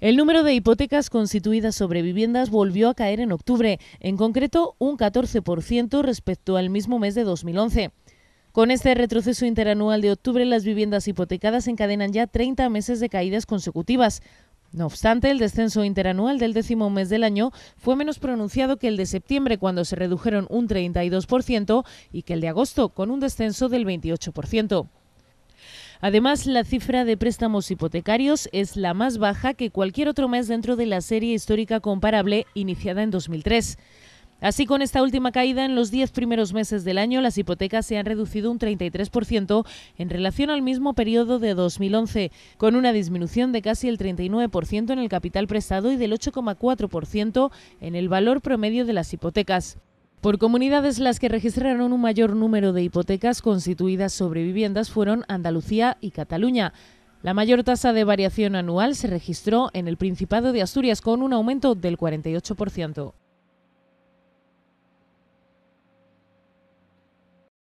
El número de hipotecas constituidas sobre viviendas volvió a caer en octubre, en concreto un 14% respecto al mismo mes de 2011. Con este retroceso interanual de octubre, las viviendas hipotecadas encadenan ya 30 meses de caídas consecutivas. No obstante, el descenso interanual del décimo mes del año fue menos pronunciado que el de septiembre, cuando se redujeron un 32%, y que el de agosto, con un descenso del 28%. Además, la cifra de préstamos hipotecarios es la más baja que cualquier otro mes dentro de la serie histórica comparable iniciada en 2003. Así, con esta última caída, en los 10 primeros meses del año, las hipotecas se han reducido un 33% en relación al mismo periodo de 2011, con una disminución de casi el 39% en el capital prestado y del 8,4% en el valor promedio de las hipotecas. Por comunidades las que registraron un mayor número de hipotecas constituidas sobre viviendas fueron Andalucía y Cataluña. La mayor tasa de variación anual se registró en el Principado de Asturias con un aumento del 48%.